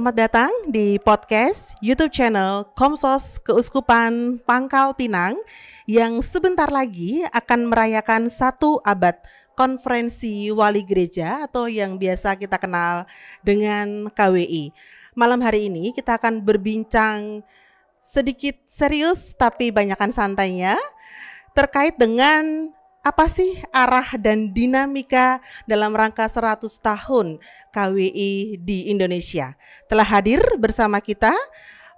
Selamat datang di podcast YouTube channel Komsos Keuskupan Pangkal Pinang yang sebentar lagi akan merayakan satu abad konferensi wali gereja atau yang biasa kita kenal dengan KWI. Malam hari ini kita akan berbincang sedikit serius tapi banyakkan santainya terkait dengan apa sih arah dan dinamika dalam rangka 100 tahun KWI di Indonesia? Telah hadir bersama kita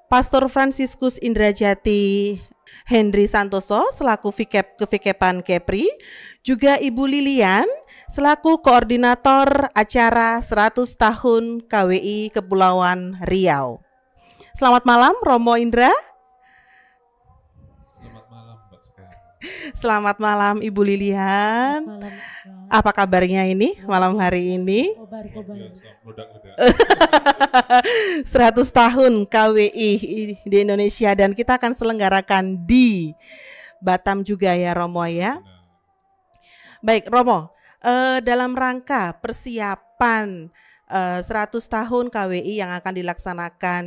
Pastor Franciscus Indrajati Henry Santoso selaku Vikep Kevikepan Kepri, juga Ibu Lilian selaku koordinator acara 100 tahun KWI Kepulauan Riau. Selamat malam Romo Indra. Selamat malam Ibu Lilian. malam. Apa kabarnya ini malam hari ini? Kobar, kobar. 100 iya, tahun KWI di Indonesia dan kita akan selenggarakan di Batam juga ya Romo ya. Baik Romo, eh, dalam rangka persiapan eh, 100 tahun KWI yang akan dilaksanakan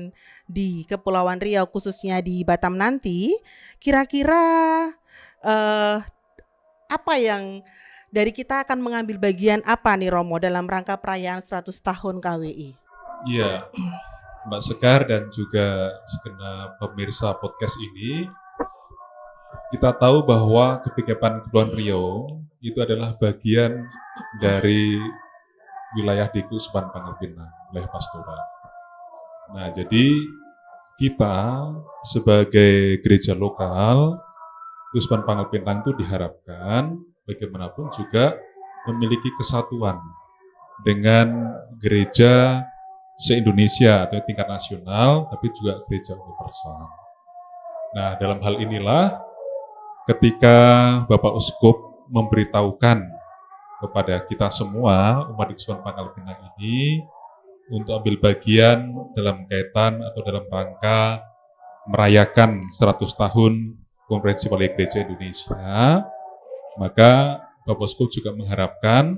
di Kepulauan Riau khususnya di Batam nanti, kira-kira uh, apa yang dari kita akan mengambil bagian apa nih Romo dalam rangka perayaan 100 tahun KWI? Iya, Mbak Sekar dan juga segenap pemirsa podcast ini, kita tahu bahwa Kepikapan Kepulauan Riau itu adalah bagian dari wilayah di Suban Pangapina, wilayah Pastora. Nah, jadi kita sebagai gereja lokal Gusman Pangkal Pintang itu diharapkan bagaimanapun juga memiliki kesatuan dengan gereja se-Indonesia atau tingkat nasional, tapi juga gereja universal. Nah, dalam hal inilah ketika Bapak Uskup memberitahukan kepada kita semua, umat Gusman Pangkal Pintang ini, untuk ambil bagian dalam kaitan atau dalam rangka merayakan 100 tahun Konferensi Wali Gereja Indonesia, maka Bapak juga mengharapkan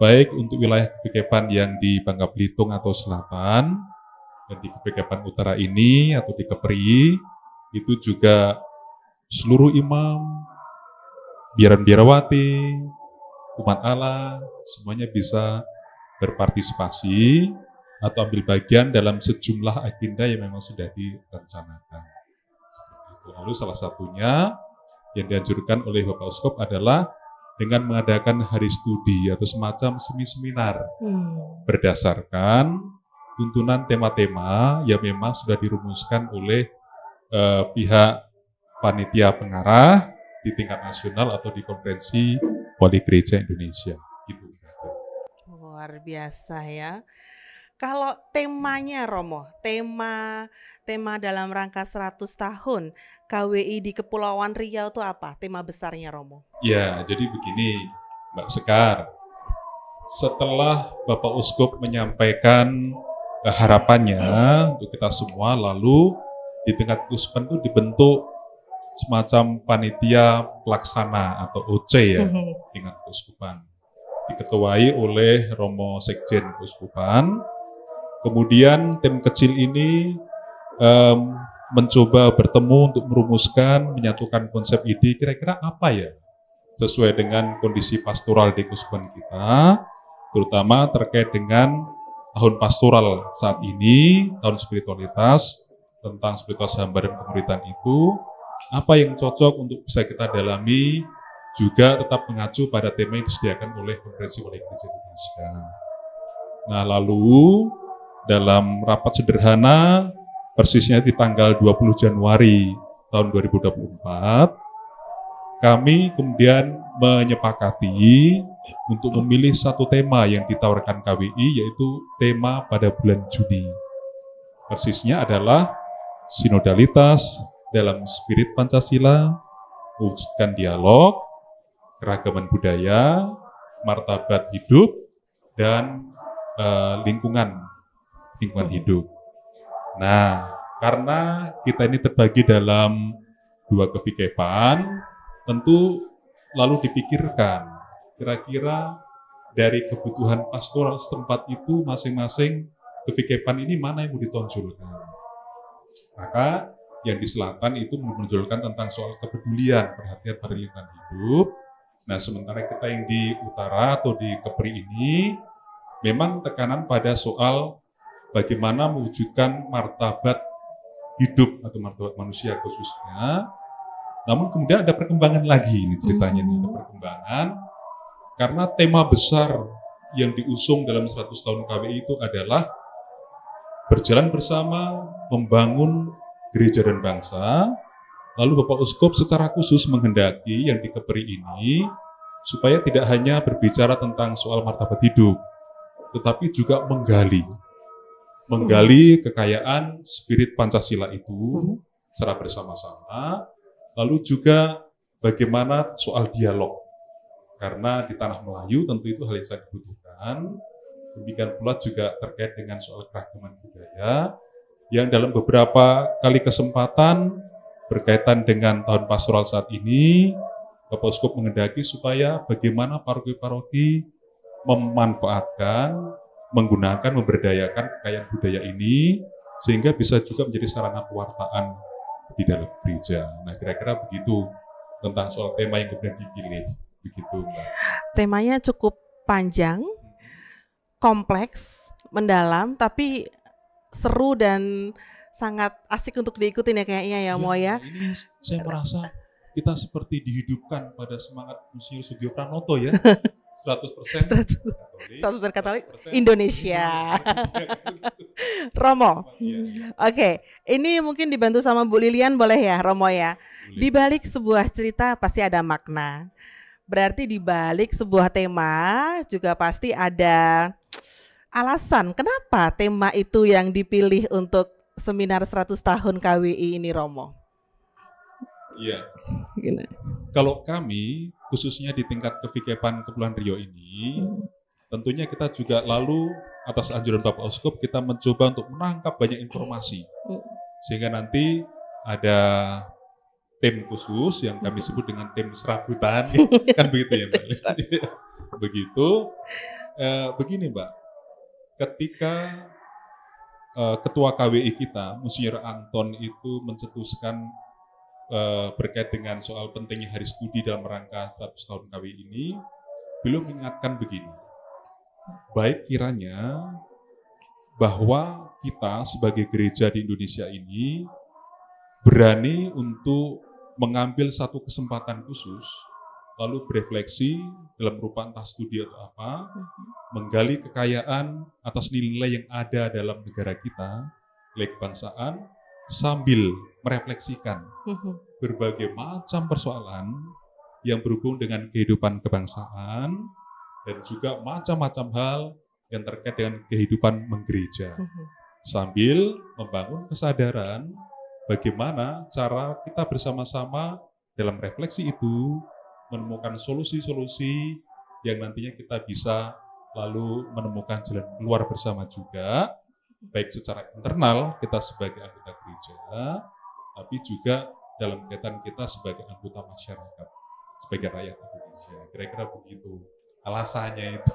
baik untuk wilayah kepekepan yang di Bangka Belitung atau Selatan, dan di kepekepan Utara ini atau di Kepri, itu juga seluruh imam, biaran biarawati, umat Allah, semuanya bisa berpartisipasi atau ambil bagian dalam sejumlah agenda yang memang sudah direncanakan. Lalu salah satunya yang dianjurkan oleh Bapak Uskop adalah dengan mengadakan hari studi atau semacam semi-seminar hmm. berdasarkan tuntunan tema-tema yang memang sudah dirumuskan oleh eh, pihak panitia pengarah di tingkat nasional atau di konferensi Wali Gereja Indonesia. Gitu. Luar biasa ya. Kalau temanya Romo, tema tema dalam rangka 100 tahun KWI di Kepulauan Riau itu apa? Tema besarnya Romo. Ya, jadi begini Mbak Sekar. Setelah Bapak Uskup menyampaikan eh, harapannya untuk kita semua, lalu di tingkat uskupan itu dibentuk semacam panitia pelaksana atau OC ya, hmm, hmm. tingkat uskupan, diketuai oleh Romo Sekjen Uskupan. Kemudian tim kecil ini um, mencoba bertemu untuk merumuskan, menyatukan konsep ide. Kira-kira apa ya sesuai dengan kondisi pastoral di Kusban kita, terutama terkait dengan tahun pastoral saat ini, tahun spiritualitas, tentang spiritualitas hamba dan pemerintahan itu, apa yang cocok untuk bisa kita dalami juga tetap mengacu pada tema yang disediakan oleh Konferensi Wali Gereja Indonesia. Nah, lalu dalam rapat sederhana persisnya di tanggal 20 Januari tahun 2024 kami kemudian menyepakati untuk memilih satu tema yang ditawarkan KWI yaitu tema pada bulan Juni. Persisnya adalah sinodalitas dalam spirit Pancasila, wujudkan dialog, keragaman budaya, martabat hidup, dan eh, lingkungan lingkungan hidup. Nah, karena kita ini terbagi dalam dua kevikepan, tentu lalu dipikirkan kira-kira dari kebutuhan pastoral setempat itu masing-masing kevikepan ini mana yang mau ditonjolkan. Maka yang di selatan itu menonjolkan tentang soal kepedulian, perhatian pada lingkungan hidup. Nah, sementara kita yang di utara atau di Kepri ini memang tekanan pada soal bagaimana mewujudkan martabat hidup atau martabat manusia khususnya. Namun kemudian ada perkembangan lagi ini ceritanya ini hmm. ada perkembangan karena tema besar yang diusung dalam 100 tahun KWI itu adalah berjalan bersama membangun gereja dan bangsa. Lalu Bapak Uskup secara khusus menghendaki yang dikeperi ini supaya tidak hanya berbicara tentang soal martabat hidup, tetapi juga menggali menggali kekayaan spirit Pancasila itu mhm. secara bersama-sama, lalu juga bagaimana soal dialog. Karena di tanah Melayu tentu itu hal yang sangat dibutuhkan. Demikian pula juga terkait dengan soal keragaman budaya yang dalam beberapa kali kesempatan berkaitan dengan tahun pastoral saat ini, Bapak Uskup mengendaki supaya bagaimana paroki-paroki memanfaatkan menggunakan, memberdayakan kekayaan budaya ini sehingga bisa juga menjadi sarana pewartaan di dalam gereja. Nah, kira-kira begitu tentang soal tema yang kemudian dipilih. Begitu, Mbak. Temanya cukup panjang, kompleks, mendalam, tapi seru dan sangat asik untuk diikutin ya kayaknya ya, ya Mo ya. Ini saya merasa kita seperti dihidupkan pada semangat Monsinyur Sugio Pranoto ya. 100 persen 100 persen Katolik Indonesia. Romo, iya. oke, okay. ini mungkin dibantu sama Bu Lilian boleh ya Romo ya. Di balik sebuah cerita pasti ada makna. Berarti di balik sebuah tema juga pasti ada alasan kenapa tema itu yang dipilih untuk seminar 100 tahun KWI ini Romo. Iya. Kalau kami khususnya di tingkat kevikepan Kepulauan Rio ini, hmm. tentunya kita juga lalu atas anjuran Bapak Uskup kita mencoba untuk menangkap banyak informasi. Hmm. Sehingga nanti ada tim khusus yang kami hmm. sebut dengan tim serabutan, kan begitu ya Mbak? begitu. E, begini Mbak, ketika e, Ketua KWI kita, musir Anton itu mencetuskan Eh, berkait dengan soal pentingnya hari studi dalam rangka 100 tahun KW ini, beliau mengingatkan begini, baik kiranya bahwa kita sebagai gereja di Indonesia ini berani untuk mengambil satu kesempatan khusus, lalu berefleksi dalam rupa entah studi atau apa, menggali kekayaan atas nilai yang ada dalam negara kita, nilai kebangsaan, sambil merefleksikan mhm. berbagai macam persoalan yang berhubung dengan kehidupan kebangsaan dan juga macam-macam hal yang terkait dengan kehidupan menggereja. Mhm. Sambil membangun kesadaran bagaimana cara kita bersama-sama dalam refleksi itu menemukan solusi-solusi yang nantinya kita bisa lalu menemukan jalan keluar bersama juga baik secara internal kita sebagai anggota gereja, tapi juga dalam kaitan kita sebagai anggota masyarakat, sebagai rakyat Indonesia. Kira-kira begitu alasannya itu.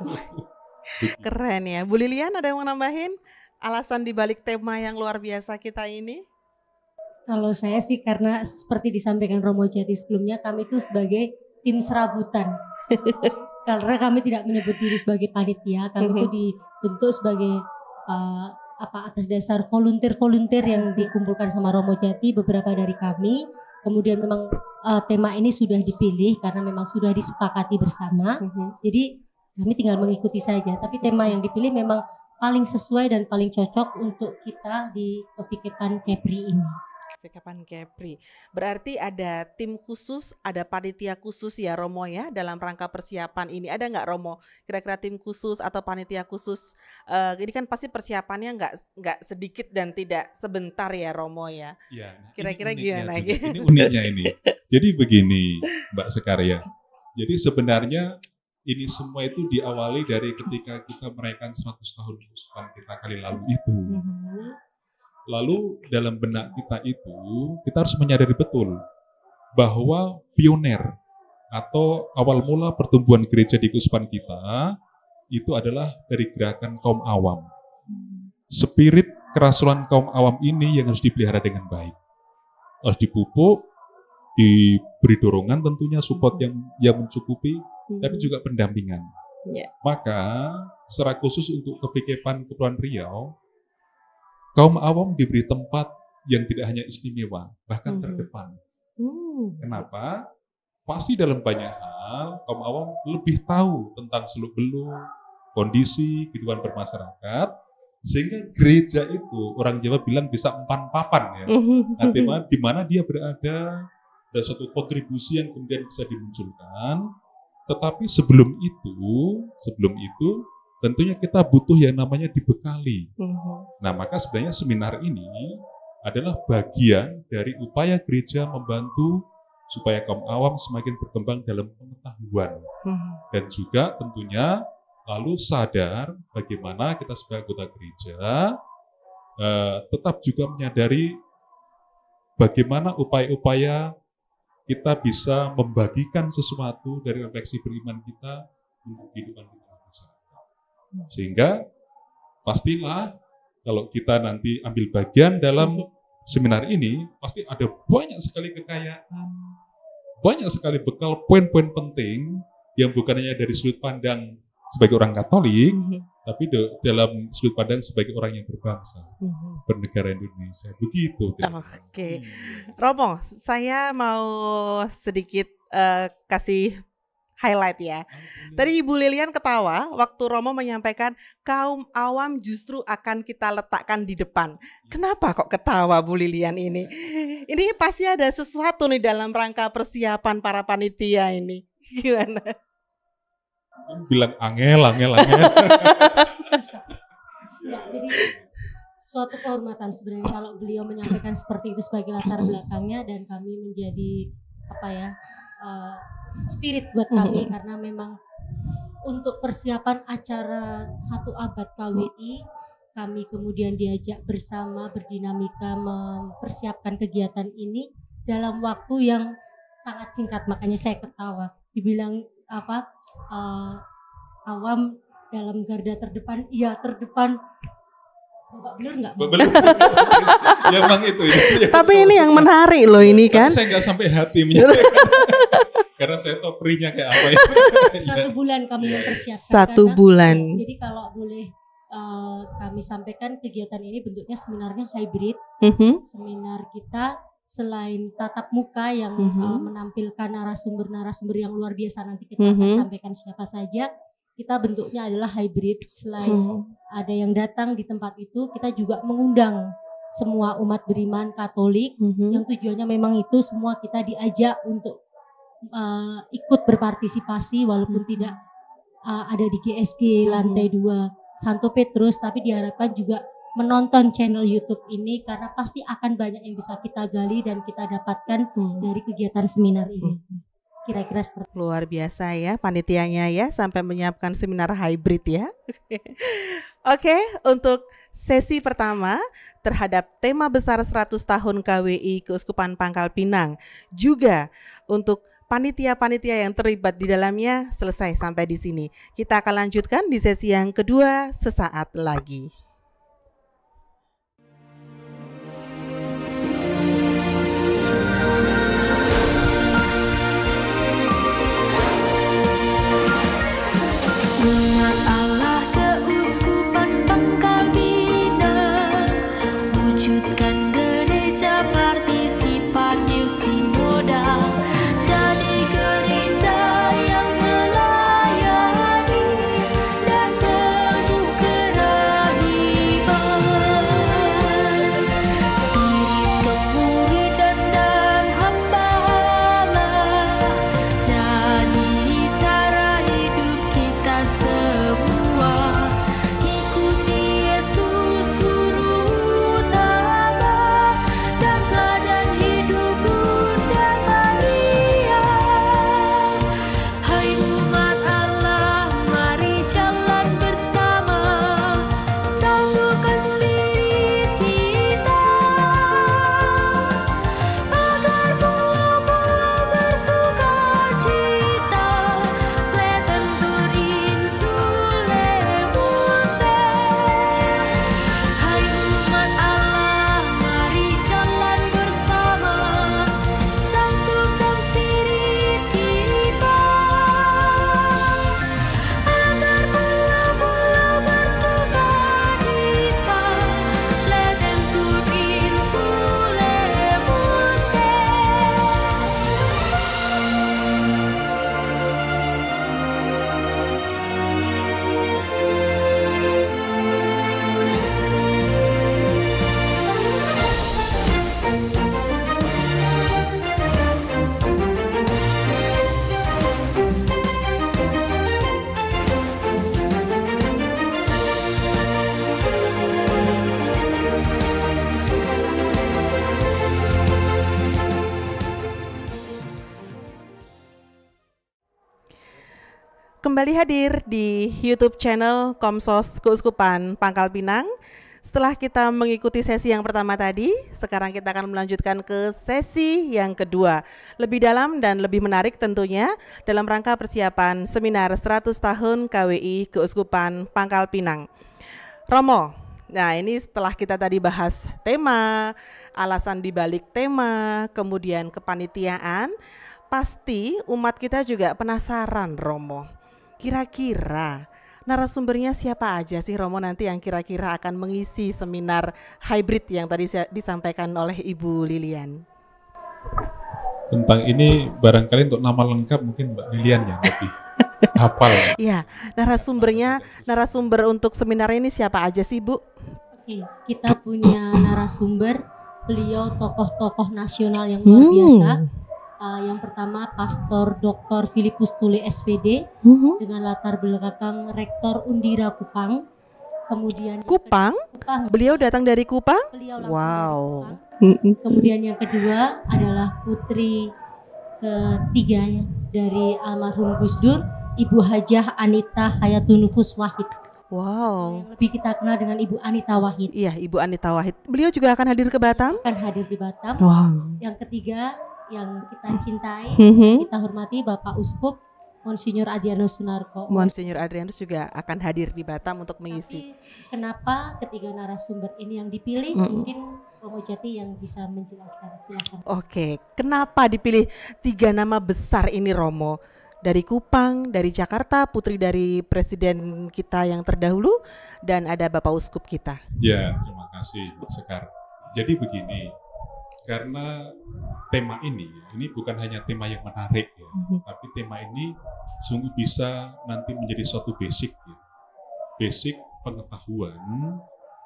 Keren ya. Bu Lilian ada yang mau nambahin alasan dibalik tema yang luar biasa kita ini? Kalau saya sih karena seperti disampaikan Romo Jati sebelumnya, kami itu sebagai tim serabutan. karena kami tidak menyebut diri sebagai panitia, kami itu dibentuk sebagai uh, apa atas dasar volunteer-volunteer yang dikumpulkan sama Romo Jati beberapa dari kami. Kemudian memang uh, tema ini sudah dipilih karena memang sudah disepakati bersama. Mm -hmm. Jadi kami tinggal mengikuti saja. Tapi tema yang dipilih memang paling sesuai dan paling cocok untuk kita di kepikiran Kepri ini. Kapan Kepri. Berarti ada tim khusus, ada panitia khusus ya Romo ya dalam rangka persiapan ini. Ada nggak Romo kira-kira tim khusus atau panitia khusus? Uh, ini kan pasti persiapannya nggak nggak sedikit dan tidak sebentar ya Romo ya. Iya. Kira-kira gimana lagi? Gitu? Ini uniknya ini. Jadi begini Mbak Sekaria. Jadi sebenarnya ini semua itu diawali dari ketika kita merayakan 100 tahun kita kali lalu itu. Mm -hmm. Lalu dalam benak kita itu, kita harus menyadari betul bahwa pioner atau awal mula pertumbuhan gereja di Kuspan kita itu adalah dari gerakan kaum awam. Spirit kerasulan kaum awam ini yang harus dipelihara dengan baik. Harus dipupuk, diberi dorongan tentunya support yang yang mencukupi, hmm. tapi juga pendampingan. Ya. Maka secara khusus untuk kepikiran Kepulauan Riau, Kaum awam diberi tempat yang tidak hanya istimewa, bahkan hmm. terdepan. Hmm. Kenapa? Pasti dalam banyak hal kaum awam lebih tahu tentang seluk beluk, kondisi, kehidupan bermasyarakat, sehingga gereja itu orang Jawa bilang bisa empan papan ya. Artinya di mana dia berada, ada suatu kontribusi yang kemudian bisa dimunculkan. Tetapi sebelum itu, sebelum itu tentunya kita butuh yang namanya dibekali. Mhm. Nah, maka sebenarnya seminar ini adalah bagian dari upaya gereja membantu supaya kaum awam semakin berkembang dalam pengetahuan mhm. dan juga tentunya lalu sadar bagaimana kita sebagai anggota gereja eh, tetap juga menyadari bagaimana upaya-upaya kita bisa membagikan sesuatu dari refleksi beriman kita untuk kehidupan kita Hmm. Sehingga pastilah kalau kita nanti ambil bagian dalam hmm. seminar ini, pasti ada banyak sekali kekayaan, banyak sekali bekal poin-poin penting yang bukan hanya dari sudut pandang sebagai orang Katolik, mm-hmm. tapi de, dalam sudut pandang sebagai orang yang berbangsa, mm-hmm. bernegara Indonesia. Begitu. Oke, okay. Hmm. Romo, saya mau sedikit uh, kasih highlight ya. Tadi Ibu Lilian ketawa waktu Romo menyampaikan kaum awam justru akan kita letakkan di depan. Hmm. Kenapa kok ketawa Bu Lilian ini? Ini pasti ada sesuatu nih dalam rangka persiapan para panitia ini. Gimana? Bilang angel, angel, angel. Ya, jadi suatu kehormatan sebenarnya kalau beliau menyampaikan seperti itu sebagai latar belakangnya dan kami menjadi apa ya Eh, spirit buat kami mm-hmm. karena memang untuk persiapan acara satu abad KWI kami kemudian diajak bersama berdinamika mempersiapkan kegiatan ini dalam waktu yang sangat singkat makanya saya ketawa dibilang apa uh, awam dalam garda terdepan iya terdepan Bapak blur nggak? ya emang itu. Ya. Tapi ini yang menarik loh ini kan. Tapi saya nggak sampai hati karena saya tahu perinya kayak apa ya. Satu iya. bulan kami iya, iya. mempersiapkan. Satu karena, bulan. Jadi kalau boleh uh, kami sampaikan kegiatan ini bentuknya sebenarnya hybrid. Mm -hmm. Seminar kita selain tatap muka yang mm -hmm. uh, menampilkan narasumber-narasumber yang luar biasa nanti kita mm -hmm. akan mm-hmm. sampaikan siapa saja. Kita bentuknya adalah hybrid. Selain mm -hmm. ada yang datang di tempat itu, kita juga mengundang semua umat beriman Katolik mm -hmm. yang tujuannya memang itu semua kita diajak untuk uh, ikut berpartisipasi walaupun hmm. tidak uh, ada di GSG lantai 2 hmm. Santo Petrus tapi diharapkan juga menonton channel YouTube ini karena pasti akan banyak yang bisa kita gali dan kita dapatkan hmm. dari kegiatan seminar ini. Hmm. Kira-kira seperti luar biasa ya panitianya ya sampai menyiapkan seminar hybrid ya. Oke, okay, untuk sesi pertama terhadap tema besar 100 tahun KWI Keuskupan Pangkal Pinang juga untuk panitia-panitia yang terlibat di dalamnya selesai sampai di sini. Kita akan lanjutkan di sesi yang kedua sesaat lagi. kembali hadir di YouTube channel Komsos Keuskupan Pangkal Pinang. Setelah kita mengikuti sesi yang pertama tadi, sekarang kita akan melanjutkan ke sesi yang kedua. Lebih dalam dan lebih menarik tentunya dalam rangka persiapan seminar 100 tahun KWI Keuskupan Pangkal Pinang. Romo, nah ini setelah kita tadi bahas tema, alasan dibalik tema, kemudian kepanitiaan, pasti umat kita juga penasaran Romo Kira-kira narasumbernya siapa aja sih Romo nanti yang kira-kira akan mengisi seminar hybrid yang tadi disampaikan oleh Ibu Lilian? Tentang ini barangkali untuk nama lengkap mungkin Mbak Lilian yang lebih hafal. Iya, narasumbernya narasumber untuk seminar ini siapa aja sih Bu? Oke, kita punya narasumber beliau tokoh-tokoh nasional yang luar hmm. biasa uh, yang pertama Pastor Dr. Filipus tule SVD uh-huh. Mm-hmm. dengan latar belakang Rektor Undira Kupang. Kemudian Kupang? Kupang. Beliau datang dari Kupang? Beliau wow. Dari Kupang. Kemudian yang kedua adalah putri ketiga dari almarhum Gus Dur, Ibu Hajah Anita Hayatun Nufus Wahid. Wow. Yang lebih kita kenal dengan Ibu Anita Wahid. Iya, Ibu Anita Wahid. Beliau juga akan hadir ke Batam? Akan hadir di Batam. Wow. Yang ketiga yang kita cintai, mm-hmm. kita hormati Bapak Uskup Monsinyur Adrianus Sunarko. Monsinyur Adrianus juga akan hadir di Batam untuk mengisi. Tapi kenapa ketiga narasumber ini yang dipilih? Mm-hmm. Mungkin Romo Jati yang bisa menjelaskan. Silakan. Oke, kenapa dipilih tiga nama besar ini Romo? Dari Kupang, dari Jakarta, putri dari presiden kita yang terdahulu, dan ada Bapak Uskup kita. Ya, terima kasih Sekar. Jadi begini, karena tema ini, ini bukan hanya tema yang menarik ya, mm-hmm. tapi tema ini sungguh bisa nanti menjadi suatu basic ya. Basic pengetahuan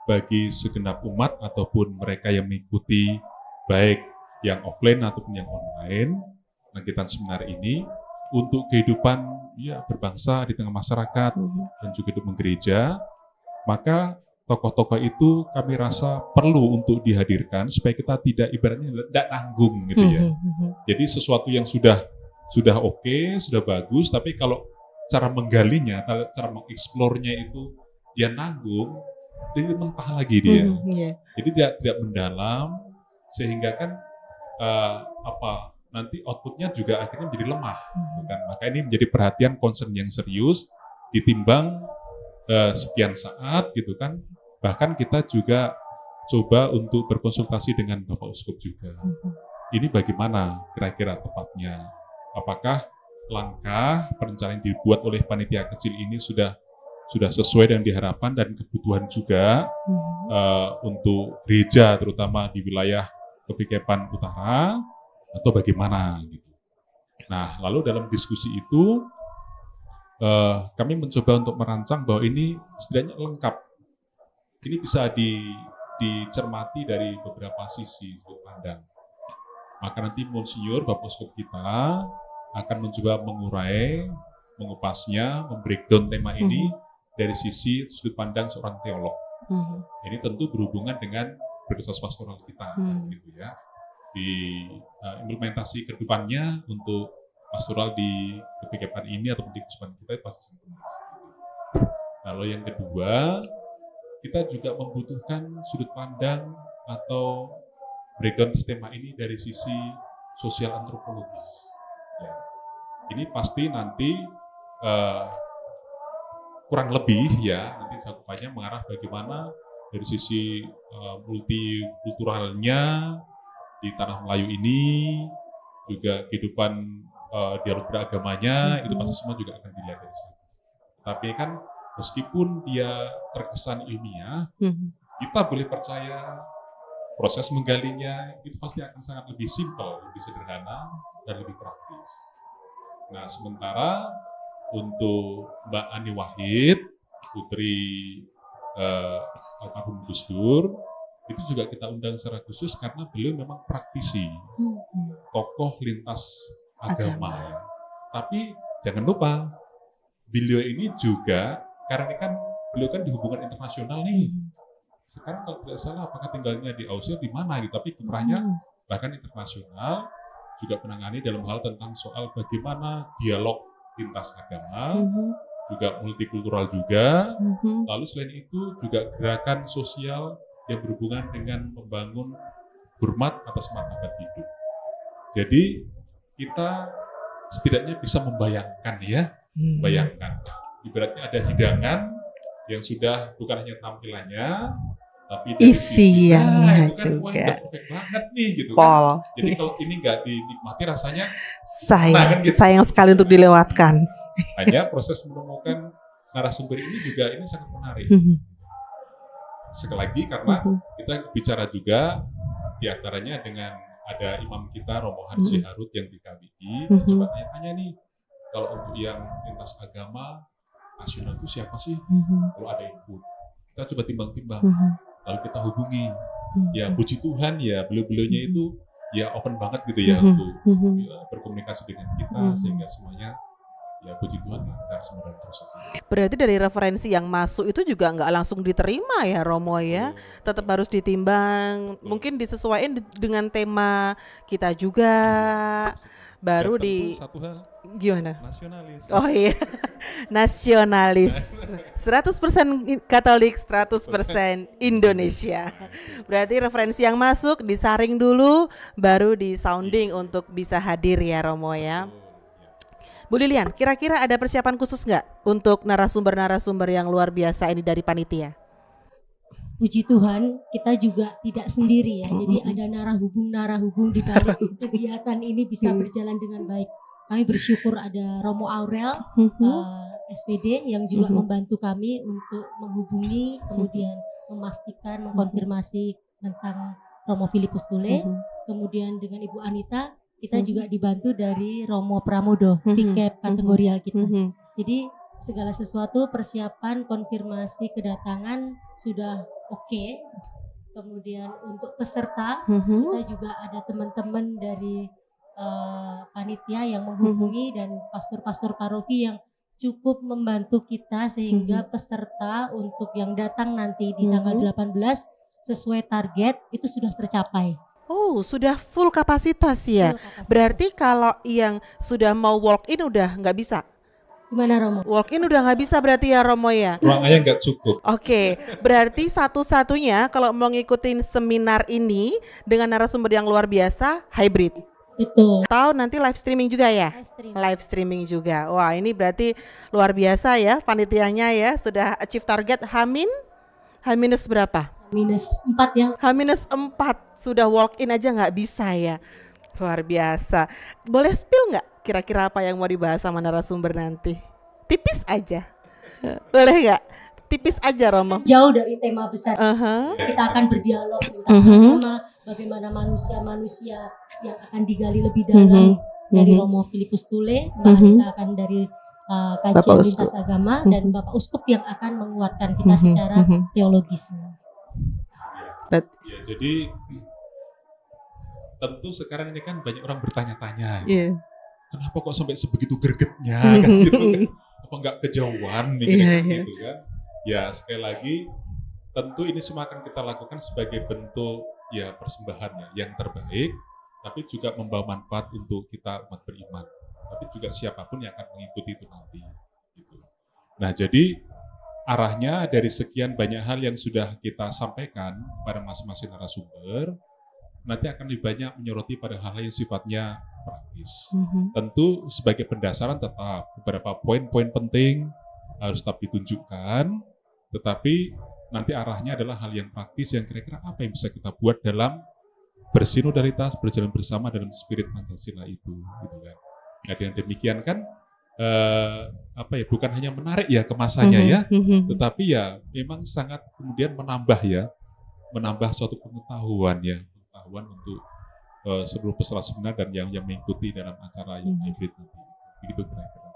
bagi segenap umat ataupun mereka yang mengikuti baik yang offline ataupun yang online kegiatan seminar ini untuk kehidupan ya berbangsa di tengah masyarakat mm-hmm. dan juga di gereja maka tokoh-tokoh itu kami rasa perlu untuk dihadirkan supaya kita tidak ibaratnya tidak nanggung gitu ya. Mhm, mhm. Jadi sesuatu yang sudah sudah oke, okay, sudah bagus, tapi kalau cara menggalinya, cara mengeksplornya itu dia nanggung, jadi mentah lagi dia. Mhm, iya. Jadi tidak tidak mendalam sehingga kan uh, apa nanti outputnya juga akhirnya menjadi lemah, hmm. kan? Maka ini menjadi perhatian concern yang serius ditimbang uh, sekian saat gitu kan Bahkan kita juga coba untuk berkonsultasi dengan Bapak Uskup juga. Mm-hmm. Ini bagaimana kira-kira tepatnya? Apakah langkah perencanaan yang dibuat oleh panitia kecil ini sudah sudah sesuai dengan diharapkan dan kebutuhan juga hmm. uh, untuk gereja terutama di wilayah Kepikepan Utara atau bagaimana gitu. Nah, lalu dalam diskusi itu uh, kami mencoba untuk merancang bahwa ini setidaknya lengkap ini bisa di, dicermati dari beberapa sisi untuk pandang. Maka nanti Monsinyur, Bapak Uskup kita akan mencoba mengurai, mengupasnya, membreakdown tema ini mm-hmm. dari sisi sudut pandang seorang teolog. Mm-hmm. Ini tentu berhubungan dengan prioritas pastoral kita, mm-hmm. gitu ya. Di uh, implementasi kehidupannya untuk pastoral di kebijakan ini atau di kesukaan kita pasti Lalu yang kedua, kita juga membutuhkan sudut pandang atau breakdown tema ini dari sisi sosial antropologis. Ya. Ini pasti nanti uh, kurang lebih ya nanti cakupannya mengarah bagaimana dari sisi uh, multikulturalnya di tanah Melayu ini juga kehidupan uh, dialog beragamanya mm -hmm. itu mm-hmm. pasti semua juga akan dilihat dari sini. Tapi kan meskipun dia terkesan ilmiah, hmm. kita boleh percaya proses menggalinya itu pasti akan sangat lebih simpel, lebih sederhana, dan lebih praktis. Nah, sementara untuk Mbak Ani Wahid, putri eh, almarhum Gus Dur, itu juga kita undang secara khusus karena beliau memang praktisi, hmm. tokoh lintas agama. agama. Tapi jangan lupa, beliau ini juga karena ini kan beliau kan di hubungan internasional nih. Sekarang kalau tidak salah apakah tinggalnya di Austria di mana gitu, tapi kemarahnya hmm. bahkan internasional juga menangani dalam hal tentang soal bagaimana dialog lintas agama, mm-hmm. juga multikultural juga. Mm-hmm. Lalu selain itu juga gerakan sosial yang berhubungan dengan membangun hormat atas martabat hidup. Jadi kita setidaknya bisa membayangkan ya, hmm. bayangkan ibaratnya ada hidangan yang sudah bukan hanya tampilannya tapi isiannya nah, kan, juga wah, banget nih gitu kan. Pol. kan. Jadi kalau ini nggak dinikmati rasanya sayang, kan gitu. sayang sekali untuk dilewatkan. Hanya proses menemukan narasumber ini juga ini sangat menarik. Mhm. Sekali lagi karena mhm. kita bicara juga diantaranya dengan ada imam kita Romo Harji Harut mhm. yang di KBI. Coba tanya-tanya nih kalau untuk yang lintas agama nasional itu siapa sih? Mm-hmm. Kalau ada input, kita coba timbang-timbang. Mm-hmm. Lalu kita hubungi. Mm-hmm. Ya puji Tuhan ya beliau-beliaunya mm-hmm. itu ya open banget gitu ya mm-hmm. untuk mm-hmm. Ya, berkomunikasi dengan kita mm-hmm. sehingga semuanya ya puji Tuhan lancar semua dalam proses ini. Berarti dari referensi yang masuk itu juga nggak langsung diterima ya Romo ya, hmm. tetap harus ditimbang, hmm. mungkin disesuaikan dengan tema kita juga. Hmm baru di satu hal gimana nasionalis oh iya nasionalis 100% Katolik 100% Indonesia berarti referensi yang masuk disaring dulu baru di sounding iya. untuk bisa hadir ya Romo ya iya. Bu Lilian kira-kira ada persiapan khusus nggak untuk narasumber-narasumber yang luar biasa ini dari panitia puji Tuhan kita juga tidak sendiri ya. Jadi ada narah hubung narah hubung di balik kegiatan ini bisa mm. berjalan dengan baik. Kami bersyukur ada Romo Aurel uh, eh, SPD yang juga membantu kami untuk menghubungi kemudian memastikan mengkonfirmasi tentang Romo Filipus Tule. Kemudian dengan Ibu Anita kita juga dibantu dari Romo Pramodo piket kategorial kita. Jadi segala sesuatu persiapan konfirmasi kedatangan sudah oke kemudian untuk peserta mm-hmm. kita juga ada teman-teman dari uh, panitia yang menghubungi mm-hmm. dan pastor-pastor paroki yang cukup membantu kita sehingga mm-hmm. peserta untuk yang datang nanti di mm-hmm. tanggal 18 sesuai target itu sudah tercapai. Oh, sudah full kapasitas ya. Full kapasitas. Berarti kalau yang sudah mau walk in udah nggak bisa? Gimana Romo? Walk in udah nggak bisa berarti ya Romo ya? Ruangannya nggak cukup. Oke, okay, berarti satu-satunya kalau mau ngikutin seminar ini dengan narasumber yang luar biasa hybrid. Betul. Tahu nanti live streaming juga ya? Live streaming. live streaming juga. Wah ini berarti luar biasa ya panitianya ya sudah achieve target Hamin minus berapa? Minus empat ya. H minus 4 sudah walk in aja nggak bisa ya. Luar biasa. Boleh spill nggak kira-kira apa yang mau dibahas sama narasumber nanti? Tipis aja. Boleh nggak? Tipis aja Romo. Jauh dari tema besar. Uh -huh. Kita akan berdialog tentang uh -huh. bagaimana manusia-manusia yang akan digali lebih dalam uh -huh. dari uh-huh. Romo Filipus Tule. bahkan uh -huh. kita akan dari uh, kajian Bapak lintas agama uh-huh. dan Bapak Uskup yang akan menguatkan kita uh -huh. secara uh -huh. teologis. Ya, jadi tentu sekarang ini kan banyak orang bertanya-tanya. Yeah. Iya. Kenapa kok sampai sebegitu gergetnya kan gitu kan? Apa enggak kejauhan nih iya, yeah, gitu kan, yeah. gitu kan? Ya sekali lagi tentu ini semua akan kita lakukan sebagai bentuk ya persembahannya yang terbaik, tapi juga membawa manfaat untuk kita umat beriman, tapi juga siapapun yang akan mengikuti itu nanti. Gitu. Nah jadi arahnya dari sekian banyak hal yang sudah kita sampaikan pada masing-masing narasumber, -masing nanti akan lebih banyak menyoroti pada hal-hal yang sifatnya praktis. Mm-hmm. Tentu sebagai pendasaran tetap beberapa poin-poin penting harus tetap ditunjukkan, tetapi nanti arahnya adalah hal yang praktis yang kira-kira apa yang bisa kita buat dalam bersinodalitas, berjalan bersama dalam spirit Pancasila itu, gitu kan. Nah, dengan demikian kan eh, apa ya bukan hanya menarik ya kemasannya mm-hmm. ya, mm-hmm. tetapi ya memang sangat kemudian menambah ya, menambah suatu pengetahuan ya, pengetahuan untuk uh, seluruh peserta seminar dan yang yang mengikuti dalam acara yang hmm. hybrid itu. Begitu kira-kira.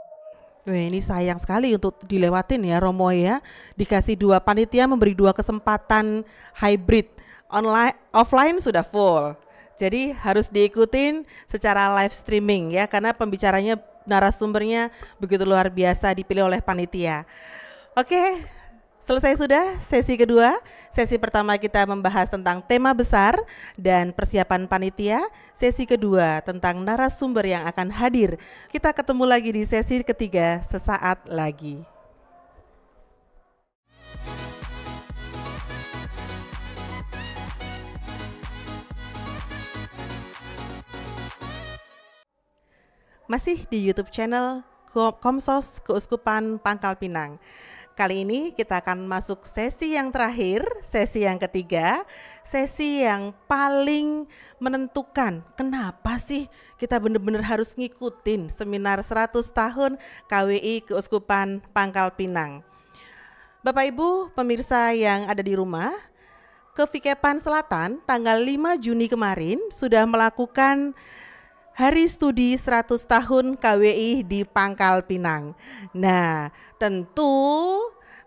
Wih, ini sayang sekali untuk dilewatin ya Romo ya. Dikasih dua panitia memberi dua kesempatan hybrid. Online offline sudah full. Jadi harus diikutin secara live streaming ya karena pembicaranya narasumbernya begitu luar biasa dipilih oleh panitia. Oke, selesai sudah sesi kedua. Sesi pertama kita membahas tentang tema besar dan persiapan panitia. Sesi kedua tentang narasumber yang akan hadir. Kita ketemu lagi di sesi ketiga sesaat lagi. Masih di YouTube channel Komsos Keuskupan Pangkal Pinang. Kali ini kita akan masuk sesi yang terakhir, sesi yang ketiga, sesi yang paling menentukan kenapa sih kita benar-benar harus ngikutin seminar 100 tahun KWI Keuskupan Pangkal Pinang. Bapak Ibu pemirsa yang ada di rumah, Kevikepan Selatan tanggal 5 Juni kemarin sudah melakukan Hari Studi 100 Tahun KWI di Pangkal Pinang. Nah, tentu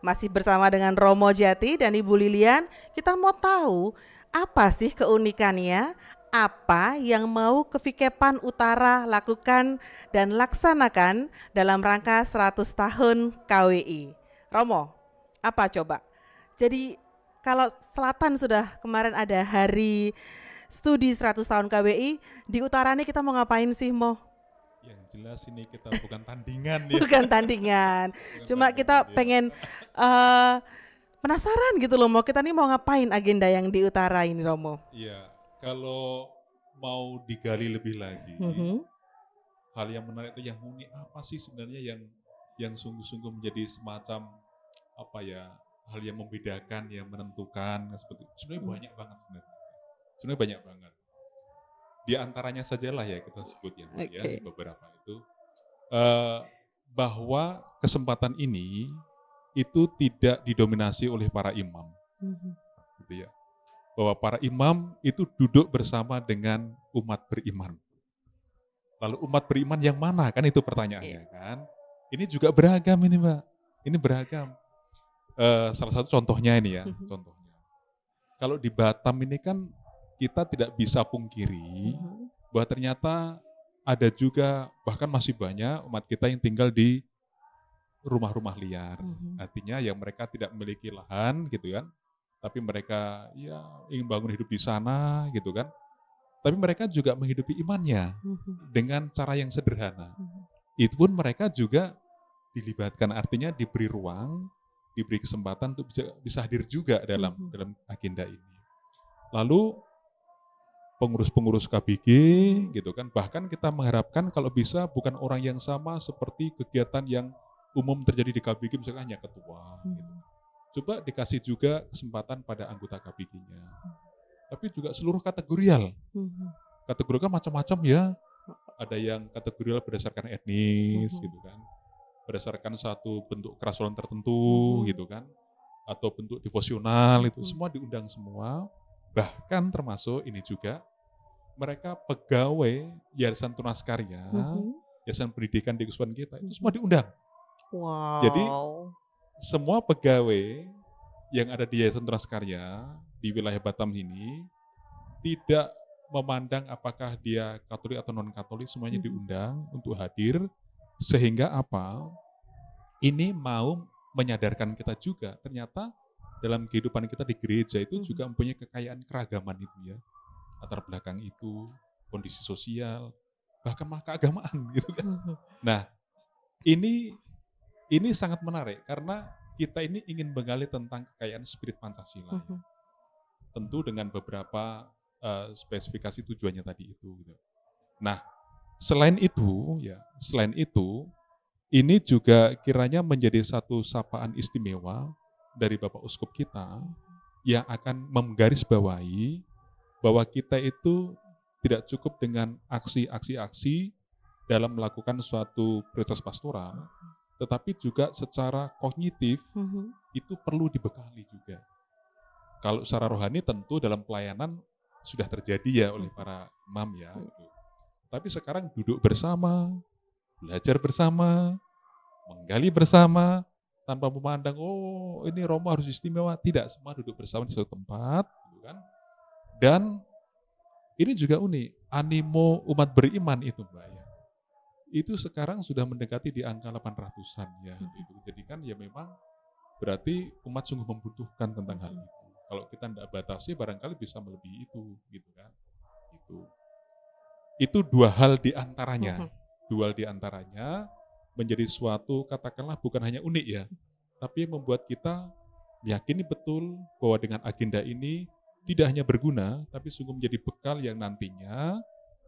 masih bersama dengan Romo Jati dan Ibu Lilian, kita mau tahu apa sih keunikannya, apa yang mau Kevikepan Utara lakukan dan laksanakan dalam rangka 100 tahun KWI. Romo, apa coba? Jadi kalau selatan sudah kemarin ada hari studi 100 tahun KWI di utara ini kita mau ngapain sih Mo? Yang jelas ini kita bukan tandingan ya. Bukan tandingan. bukan Cuma tandingan, kita ya. pengen uh, penasaran gitu loh Mo. Kita nih mau ngapain agenda yang di utara ini Romo? Iya, kalau mau digali lebih lagi. Mm -hmm. Hal yang menarik itu yang unik apa sih sebenarnya yang yang sungguh-sungguh menjadi semacam apa ya hal yang membedakan yang menentukan seperti sebenarnya mm. banyak banget sebenarnya Sebenarnya banyak banget. Di antaranya sajalah ya kita sebut yang okay. ya, beberapa itu uh, bahwa kesempatan ini itu tidak didominasi oleh para imam. Mm-hmm. Gitu ya. Bahwa para imam itu duduk bersama dengan umat beriman. Lalu umat beriman yang mana kan itu pertanyaannya yeah. kan? Ini juga beragam ini mbak. Ini beragam. Uh, salah satu contohnya ini ya, mm-hmm. contohnya. Kalau di Batam ini kan kita tidak bisa pungkiri mm-hmm. bahwa ternyata ada juga bahkan masih banyak umat kita yang tinggal di rumah-rumah liar. Mm-hmm. Artinya yang mereka tidak memiliki lahan gitu kan, tapi mereka ya ingin bangun hidup di sana gitu kan. Tapi mereka juga menghidupi imannya mm-hmm. dengan cara yang sederhana. Hmm. Itu pun mereka juga dilibatkan artinya diberi ruang, diberi kesempatan untuk bisa, hadir juga dalam dalam agenda ini. Lalu pengurus-pengurus KBG gitu kan. Bahkan kita mengharapkan kalau bisa bukan orang yang sama seperti kegiatan yang umum terjadi di KBG misalnya hanya ketua hmm. gitu. Coba dikasih juga kesempatan pada anggota KBG-nya. Hmm. Tapi juga seluruh kategorial. Hmm. kan macam-macam ya. Ada yang kategorial berdasarkan etnis hmm. gitu kan. Berdasarkan satu bentuk kerasulan tertentu hmm. gitu kan atau bentuk devosional itu semua diundang semua Bahkan termasuk ini juga mereka pegawai Yayasan Tunas Karya, mm-hmm. Yayasan Pendidikan di Kesuwan kita itu semua diundang. Wow. Jadi semua pegawai yang ada di Yayasan Tunas Karya di wilayah Batam ini tidak memandang apakah dia Katolik atau non Katolik semuanya -hmm. diundang untuk hadir sehingga apa? Ini mau menyadarkan kita juga ternyata dalam kehidupan kita di gereja itu juga mm-hmm. mempunyai kekayaan keragaman itu ya latar belakang itu kondisi sosial bahkan malah keagamaan gitu kan mm-hmm. nah ini ini sangat menarik karena kita ini ingin menggali tentang kekayaan spirit Pancasila ya. Mm-hmm. tentu dengan beberapa uh, spesifikasi tujuannya tadi itu gitu. nah selain itu ya selain itu ini juga kiranya menjadi satu sapaan istimewa dari Bapak Uskup kita yang akan menggarisbawahi bahwa kita itu tidak cukup dengan aksi-aksi-aksi dalam melakukan suatu prioritas pastoral, tetapi juga secara kognitif mm-hmm. itu perlu dibekali juga. Kalau secara rohani tentu dalam pelayanan sudah terjadi ya oleh para imam ya. Mm. Tapi sekarang duduk bersama, belajar bersama, menggali bersama, tanpa memandang oh ini Romo harus istimewa tidak semua duduk bersama di satu tempat gitu kan dan ini juga unik animo umat beriman itu mbak ya itu sekarang sudah mendekati di angka 800-an ya hmm. itu jadi kan ya memang berarti umat sungguh membutuhkan tentang hal hmm. itu kalau kita tidak batasi barangkali bisa melebihi itu gitu kan itu itu dua hal diantaranya hmm. dua hal diantaranya menjadi suatu katakanlah bukan hanya unik ya, tapi membuat kita yakini betul bahwa dengan agenda ini tidak hanya berguna, tapi sungguh menjadi bekal yang nantinya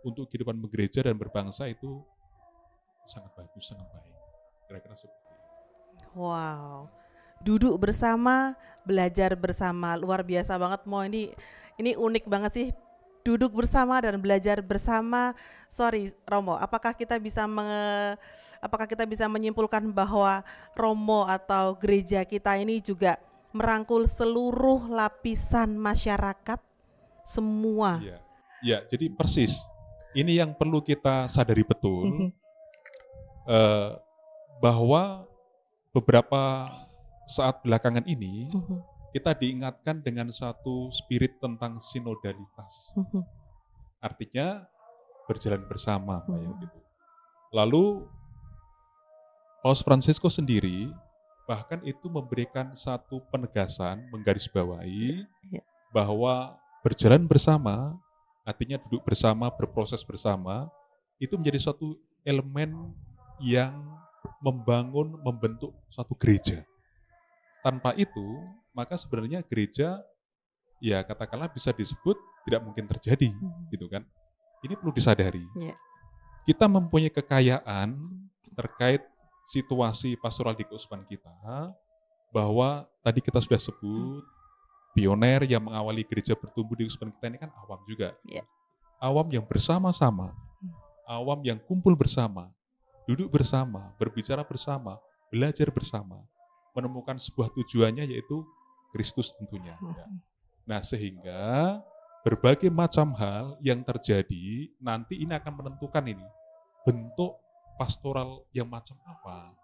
untuk kehidupan bergereja dan berbangsa itu sangat bagus, sangat baik. Kira-kira seperti itu. Wow, duduk bersama, belajar bersama, luar biasa banget. Mau ini ini unik banget sih duduk bersama dan belajar bersama. Sorry Romo, apakah kita bisa me, apakah kita bisa menyimpulkan bahwa Romo atau gereja kita ini juga merangkul seluruh lapisan masyarakat semua. Ya, ya jadi persis. Ini yang perlu kita sadari betul mm bahwa beberapa saat belakangan ini mhm kita diingatkan dengan satu spirit tentang sinodalitas. Mhm. Artinya berjalan bersama, gitu. Lalu Paus Francisco sendiri bahkan itu memberikan satu penegasan menggarisbawahi iya, iya. bahwa berjalan bersama artinya duduk bersama berproses bersama itu menjadi suatu elemen yang membangun membentuk suatu gereja tanpa itu maka sebenarnya gereja ya katakanlah bisa disebut tidak mungkin terjadi hmm. gitu kan ini perlu disadari yeah. kita mempunyai kekayaan terkait situasi pastoral di keuskupan kita bahwa tadi kita sudah sebut hmm. pioner yang mengawali gereja bertumbuh di keuskupan kita ini kan awam juga yeah. awam yang bersama-sama hmm. awam yang kumpul bersama duduk bersama berbicara bersama belajar bersama menemukan sebuah tujuannya yaitu Kristus tentunya. Ya. Mm-hmm. Nah sehingga berbagai macam hal yang terjadi nanti ini akan menentukan ini bentuk pastoral yang macam apa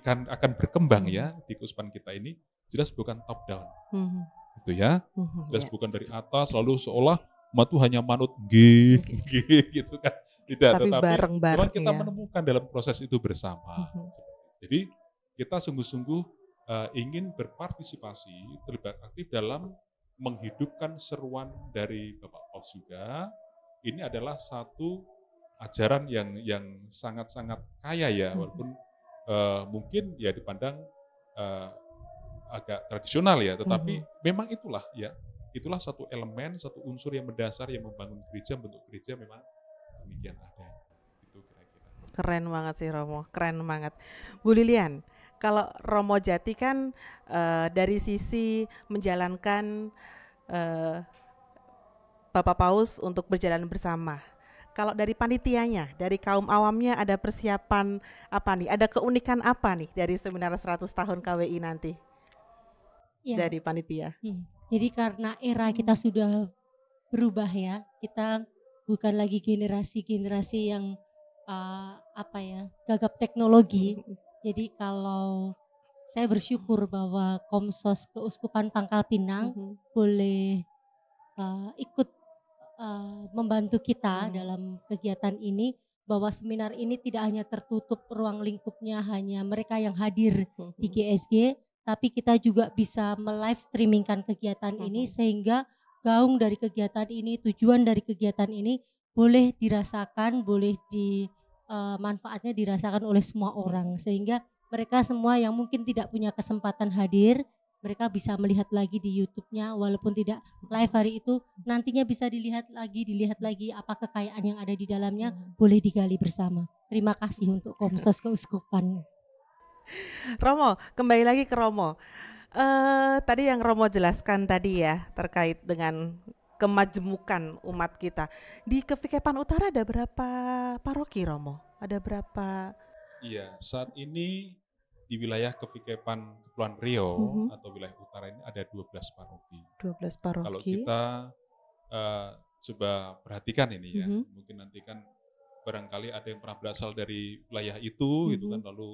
ikan akan berkembang ya mm-hmm. di kuspan kita ini jelas bukan top down hmm gitu ya mm-hmm, jelas ya. bukan dari atas lalu seolah matu itu hanya manut gigi gitu kan tidak tapi tetapi bareng -bareng, kita ya. menemukan dalam proses itu bersama hmm jadi kita sungguh-sungguh uh, ingin berpartisipasi terlibat aktif dalam menghidupkan seruan dari Bapak Paus juga. Ini adalah satu ajaran yang yang sangat-sangat kaya ya walaupun uh, mungkin ya dipandang uh, agak tradisional ya, tetapi uh-huh. memang itulah ya. Itulah satu elemen, satu unsur yang mendasar yang membangun gereja, bentuk gereja memang demikian ada. Itu kira-kira. Keren banget sih Romo, keren banget. Bu Lilian, kalau Romo Jati kan uh, dari sisi menjalankan uh, Paus untuk berjalan bersama. Kalau dari panitianya, dari kaum awamnya ada persiapan apa nih? Ada keunikan apa nih dari seminar 100 tahun KWI nanti? Ya. Dari panitia. Hmm. Jadi karena era kita sudah berubah ya, kita bukan lagi generasi-generasi yang uh, apa ya, gagap teknologi, Jadi kalau saya bersyukur bahwa Komsos Keuskupan Pangkal Pinang mm -hmm. boleh uh, ikut uh, membantu kita mm -hmm. dalam kegiatan ini bahwa seminar ini tidak hanya tertutup ruang lingkupnya hanya mereka yang hadir mm -hmm. di GSG tapi kita juga bisa melive streamingkan kegiatan mm -hmm. ini mm-hmm. sehingga gaung dari kegiatan ini, tujuan dari kegiatan ini boleh dirasakan, boleh di uh, manfaatnya dirasakan oleh semua orang sehingga mereka semua yang mungkin tidak punya kesempatan hadir mereka bisa melihat lagi di YouTube-nya walaupun tidak live hari itu nantinya bisa dilihat lagi dilihat lagi apa kekayaan yang ada di dalamnya hmm. boleh digali bersama terima kasih untuk Komsos Keuskupan Romo kembali lagi ke Romo uh, tadi yang Romo jelaskan tadi ya terkait dengan kemajemukan umat kita. Di Kevikepan Utara ada berapa paroki Romo? Ada berapa? Iya, saat ini di wilayah Kevikepan Kepulauan Rio mm -hmm. atau wilayah utara ini ada 12 paroki. 12 paroki. Kalau kita uh, coba perhatikan ini ya, mm -hmm. mungkin nanti kan barangkali ada yang pernah berasal dari wilayah itu mm -hmm. gitu mhm. kan lalu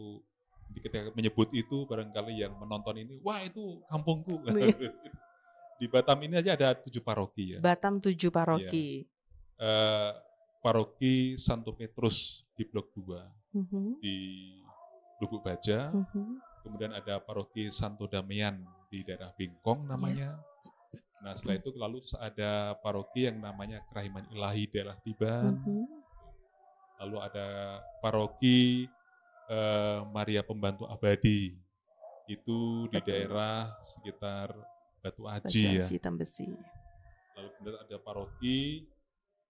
ketika menyebut itu barangkali yang menonton ini wah itu kampungku. Iya. di Batam ini aja ada tujuh paroki ya. Batam tujuh paroki. Ya. Uh, paroki Santo Petrus di Blok 2, uh -huh. di Lubuk Baja. Uh mhm. -huh. Kemudian ada paroki Santo Damian di daerah Bingkong namanya. Yes. Iya. Nah setelah itu lalu ada paroki yang namanya Kerahiman Ilahi daerah Tiban. Uh mhm. -huh. Lalu ada paroki uh, Maria Pembantu Abadi itu di daerah sekitar Batu Aji, Batu Aji ya. Lalu kemudian ada paroki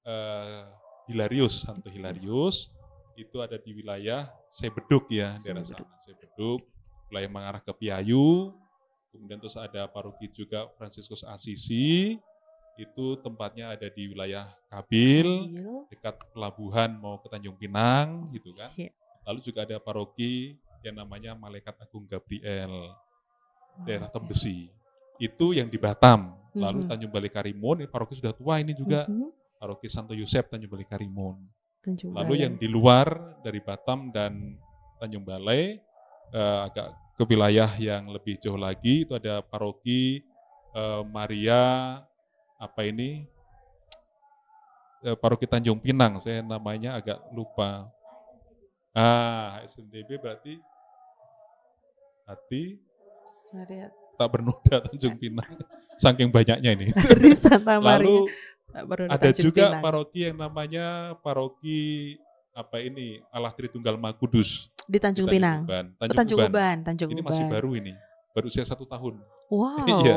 uh, eh, Hilarius, Santo Hilarius. Itu ada di wilayah Sebeduk ya, daerah sana. Sebeduk, wilayah mengarah ke Piayu. Kemudian terus ada paroki juga Franciscus Assisi. Itu tempatnya ada di wilayah Kabil, dekat pelabuhan mau ke Tanjung Pinang gitu kan. Iya. Lalu juga ada paroki yang namanya Malaikat Agung Gabriel, daerah Tembesi itu yang di Batam. Lalu hmm Tanjung Balai Karimun, ini paroki sudah tua ini juga. hmm Paroki Santo Yusef Tanjung Balai Karimun. Tanjung Lalu Balai. yang di luar dari Batam dan Tanjung Balai eh, agak ke wilayah yang lebih jauh lagi itu ada paroki eh, Maria apa ini eh, paroki Tanjung Pinang saya namanya agak lupa ah SMDB berarti hati syariat tak bernoda Tanjung Pinang. Saking banyaknya ini. Dari Santa Maria. Lalu Bernoda, ada Tanjung juga Pinang. paroki yang namanya paroki apa ini Allah Tritunggal Maha Kudus di Tanjung, Tanjung Pinang. Uban. Oh, Tanjung, Tanjung Uban. Uban. Tanjung ini Uban. masih baru ini, baru usia satu tahun. Wow. iya.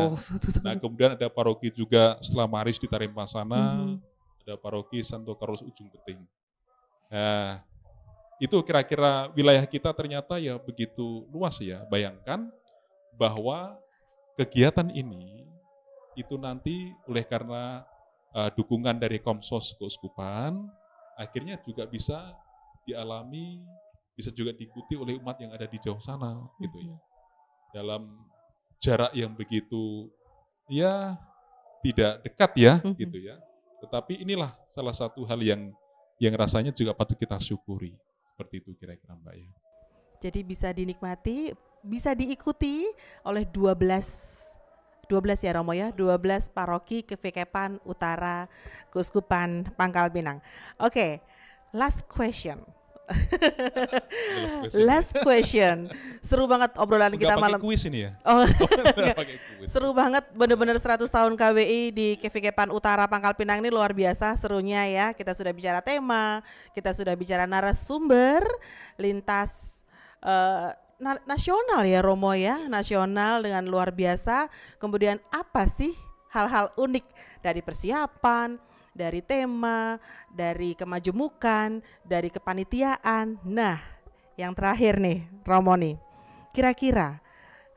Nah kemudian ada paroki juga setelah Maris di Tarimpasana, mm-hmm. ada paroki Santo Carlos Ujung Beting. Nah, itu kira-kira wilayah kita ternyata ya begitu luas ya. Bayangkan bahwa kegiatan ini itu nanti oleh karena uh, dukungan dari Komsos Keuskupan akhirnya juga bisa dialami bisa juga diikuti oleh umat yang ada di jauh sana gitu ya mm-hmm. dalam jarak yang begitu ya tidak dekat ya mm-hmm. gitu ya tetapi inilah salah satu hal yang yang rasanya juga patut kita syukuri seperti itu kira-kira Mbak ya jadi bisa dinikmati bisa diikuti oleh 12 12 ya Romo ya, 12 paroki Kevikepan Utara Keuskupan Pangkal Pinang. Oke, okay, last question. last question. Seru banget obrolan Udah kita malam. kuis ini ya. Oh. seru banget bener-bener 100 tahun KWI di Kevikepan Utara Pangkal Pinang ini luar biasa serunya ya. Kita sudah bicara tema, kita sudah bicara narasumber lintas uh, na nasional ya Romo ya, nasional dengan luar biasa. Kemudian apa sih hal-hal unik dari persiapan, dari tema, dari kemajemukan, dari kepanitiaan. Nah, yang terakhir nih Romo nih. Kira-kira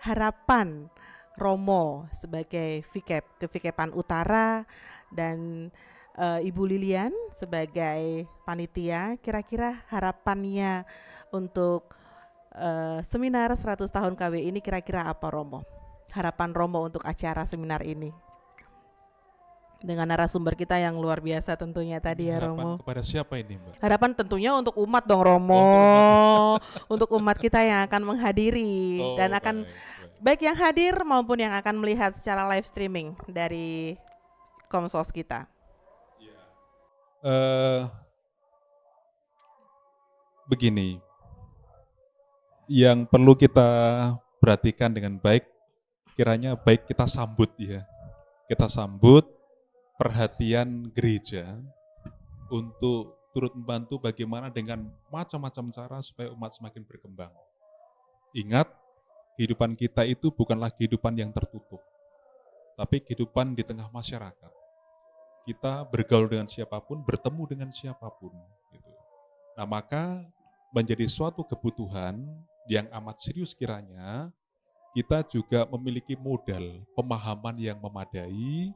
harapan Romo sebagai Vikep Kevikepan Utara dan eh, Ibu Lilian sebagai panitia kira-kira harapannya untuk Eh, seminar 100 tahun KW ini kira-kira apa Romo? Harapan Romo untuk acara seminar ini? Dengan narasumber kita yang luar biasa tentunya tadi ya, Harapan ya Romo. Harapan kepada siapa ini Mbak? Harapan tentunya untuk umat dong Romo. untuk umat kita yang akan menghadiri oh, dan akan baik, baik. baik yang hadir maupun yang akan melihat secara live streaming dari Komsos kita. Yeah. Ya. Uh, begini, yang perlu kita perhatikan dengan baik kiranya baik kita sambut ya. Kita sambut perhatian gereja untuk turut membantu bagaimana dengan macam-macam cara supaya umat semakin berkembang. Ingat, kehidupan kita itu bukanlah kehidupan yang tertutup, tapi kehidupan di tengah masyarakat. Kita bergaul dengan siapapun, bertemu dengan siapapun. Gitu. Nah maka menjadi suatu kebutuhan yang amat serius kiranya kita juga memiliki modal pemahaman yang memadai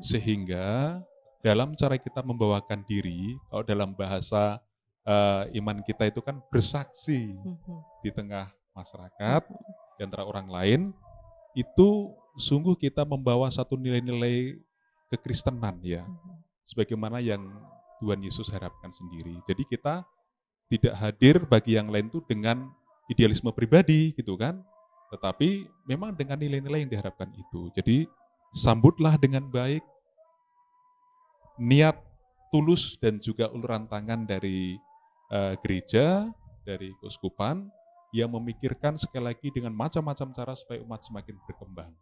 sehingga dalam cara kita membawakan diri kalau dalam bahasa uh, iman kita itu kan bersaksi mm-hmm. di tengah masyarakat mm-hmm. di antara orang lain itu sungguh kita membawa satu nilai-nilai kekristenan ya mm-hmm. sebagaimana yang Tuhan Yesus harapkan sendiri. Jadi kita tidak hadir bagi yang lain itu dengan idealisme pribadi gitu kan. Tetapi memang dengan nilai-nilai yang diharapkan itu. Jadi sambutlah dengan baik niat tulus dan juga uluran tangan dari uh, gereja, dari keuskupan yang memikirkan sekali lagi dengan macam-macam cara supaya umat semakin berkembang.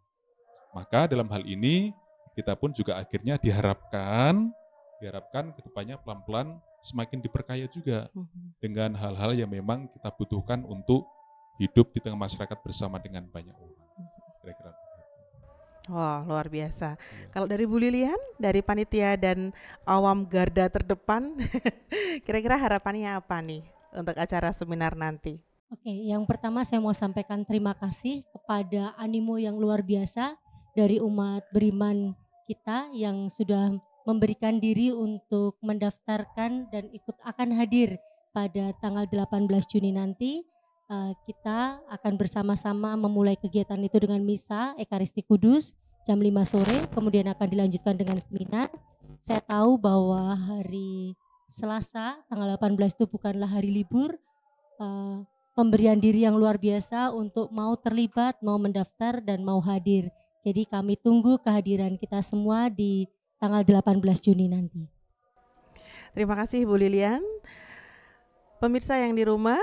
Maka dalam hal ini kita pun juga akhirnya diharapkan diharapkan kedepannya pelan-pelan semakin diperkaya juga hmm. dengan hal-hal yang memang kita butuhkan untuk hidup di tengah masyarakat bersama dengan banyak orang. Mhm. Kira-kira. Wah, luar biasa. Iya. Kalau dari Bu Lilian, dari panitia dan awam garda terdepan, kira-kira harapannya apa nih untuk acara seminar nanti? Oke, yang pertama saya mau sampaikan terima kasih kepada animo yang luar biasa dari umat beriman kita yang sudah memberikan diri untuk mendaftarkan dan ikut akan hadir pada tanggal 18 Juni nanti eh, kita akan bersama-sama memulai kegiatan itu dengan misa Ekaristi Kudus jam 5 sore kemudian akan dilanjutkan dengan seminar saya tahu bahwa hari Selasa tanggal 18 itu bukanlah hari libur eh, pemberian diri yang luar biasa untuk mau terlibat, mau mendaftar dan mau hadir. Jadi kami tunggu kehadiran kita semua di tanggal 18 Juni nanti. Terima kasih Bu Lilian. Pemirsa yang di rumah,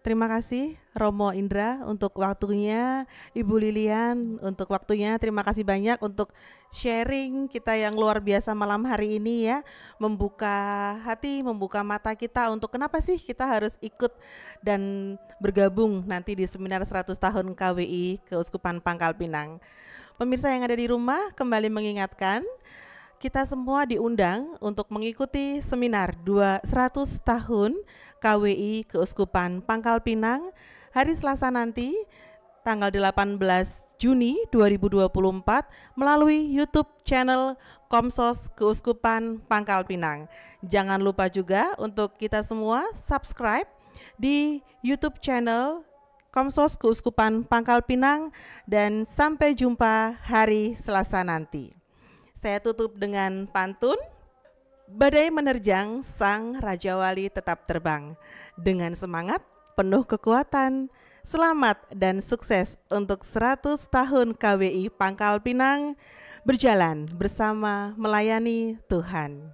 terima kasih Romo Indra untuk waktunya, Ibu Lilian untuk waktunya. Terima kasih banyak untuk sharing kita yang luar biasa malam hari ini ya. Membuka hati, membuka mata kita untuk kenapa sih kita harus ikut dan bergabung nanti di seminar 100 tahun KWI Keuskupan Pangkal Pinang. Pemirsa yang ada di rumah kembali mengingatkan kita semua diundang untuk mengikuti seminar 200 tahun KWI Keuskupan Pangkal Pinang hari Selasa nanti tanggal 18 Juni 2024 melalui YouTube channel Komsos Keuskupan Pangkal Pinang. Jangan lupa juga untuk kita semua subscribe di YouTube channel Komsos Keuskupan Pangkal Pinang dan sampai jumpa hari Selasa nanti. Saya tutup dengan pantun. Badai menerjang, sang Raja Wali tetap terbang. Dengan semangat, penuh kekuatan. Selamat dan sukses untuk 100 tahun KWI Pangkal Pinang. Berjalan bersama melayani Tuhan.